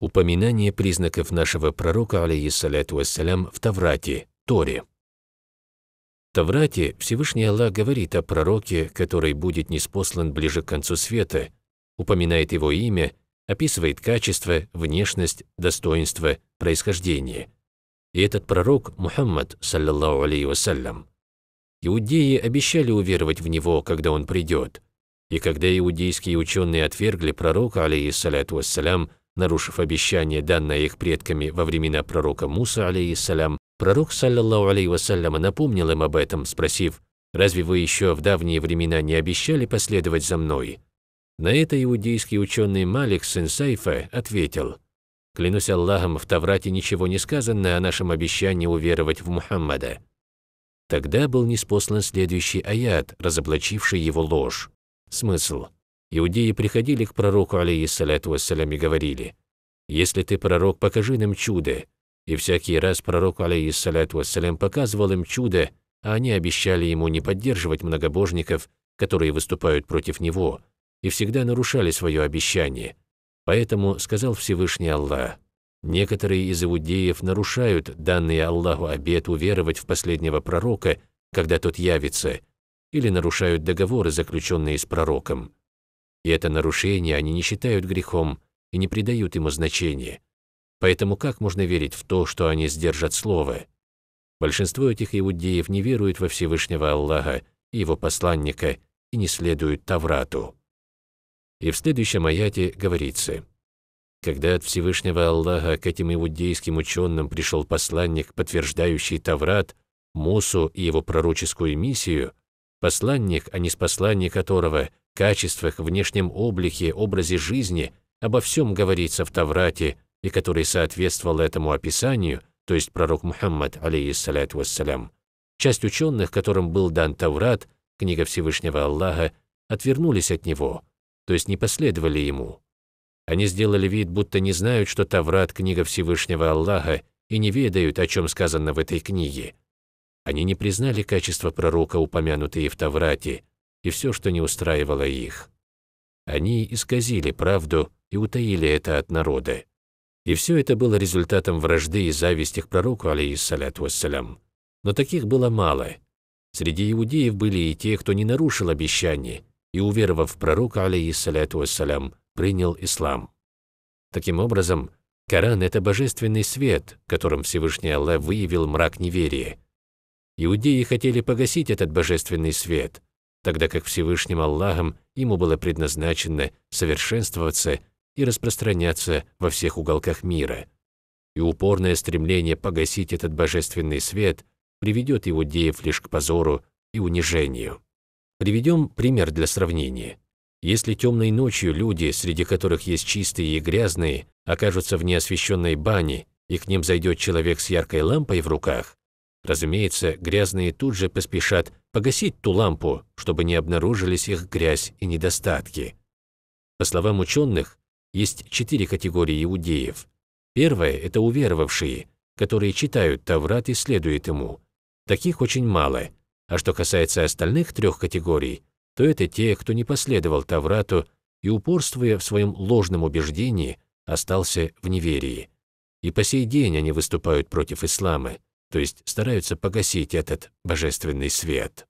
упоминание признаков нашего пророка, алейхиссаляту вассалям, в Таврате, Торе. В Таврате Всевышний Аллах говорит о пророке, который будет неспослан ближе к концу света, упоминает его имя, описывает качество, внешность, достоинство, происхождение. И этот пророк Мухаммад, саллаллаху алейхи вассалям. Иудеи обещали уверовать в него, когда он придет. И когда иудейские ученые отвергли пророка, алейхиссаляту вассалям, нарушив обещание, данное их предками во времена пророка Муса, алейхиссалям, пророк, саллиллаху алейхиссалям, напомнил им об этом, спросив, «Разве вы еще в давние времена не обещали последовать за мной?» На это иудейский ученый Малик сын Сайфа ответил, «Клянусь Аллахом, в Таврате ничего не сказано о нашем обещании уверовать в Мухаммада». Тогда был неспослан следующий аят, разоблачивший его ложь. Смысл – Иудеи приходили к пророку, алейхиссаляту вассалям, и говорили, «Если ты пророк, покажи нам чудо». И всякий раз пророк, алейхиссаляту вассалям, показывал им чудо, а они обещали ему не поддерживать многобожников, которые выступают против него, и всегда нарушали свое обещание. Поэтому сказал Всевышний Аллах, «Некоторые из иудеев нарушают данный Аллаху обет уверовать в последнего пророка, когда тот явится, или нарушают договоры, заключенные с пророком». И это нарушение они не считают грехом и не придают ему значения. Поэтому как можно верить в то, что они сдержат слово? Большинство этих иудеев не веруют во Всевышнего Аллаха и его посланника и не следуют Таврату. И в следующем аяте говорится, «Когда от Всевышнего Аллаха к этим иудейским ученым пришел посланник, подтверждающий Таврат, Мусу и его пророческую миссию, посланник, а не спосланник которого – качествах, внешнем облике, образе жизни, обо всем говорится в Таврате, и который соответствовал этому описанию, то есть пророк Мухаммад, алейиссаляту вассалям. Часть ученых, которым был дан Таврат, книга Всевышнего Аллаха, отвернулись от него, то есть не последовали ему. Они сделали вид, будто не знают, что Таврат – книга Всевышнего Аллаха, и не ведают, о чем сказано в этой книге. Они не признали качество пророка, упомянутые в Таврате, и все, что не устраивало их. Они исказили правду и утаили это от народа. И все это было результатом вражды и зависти к пророку, алейиссаляту вассалям. Но таких было мало. Среди иудеев были и те, кто не нарушил обещание и, уверовав в пророка, алейиссаляту вассалям, принял ислам. Таким образом, Коран – это божественный свет, которым Всевышний Аллах выявил мрак неверия. Иудеи хотели погасить этот божественный свет, тогда как Всевышним Аллахом ему было предназначено совершенствоваться и распространяться во всех уголках мира. И упорное стремление погасить этот божественный свет приведет его деев лишь к позору и унижению. Приведем пример для сравнения. Если темной ночью люди, среди которых есть чистые и грязные, окажутся в неосвещенной бане, и к ним зайдет человек с яркой лампой в руках, Разумеется, грязные тут же поспешат погасить ту лампу, чтобы не обнаружились их грязь и недостатки. По словам ученых, есть четыре категории иудеев. Первое – это уверовавшие, которые читают Таврат и следуют ему. Таких очень мало. А что касается остальных трех категорий, то это те, кто не последовал Таврату и, упорствуя в своем ложном убеждении, остался в неверии. И по сей день они выступают против ислама – то есть стараются погасить этот божественный свет.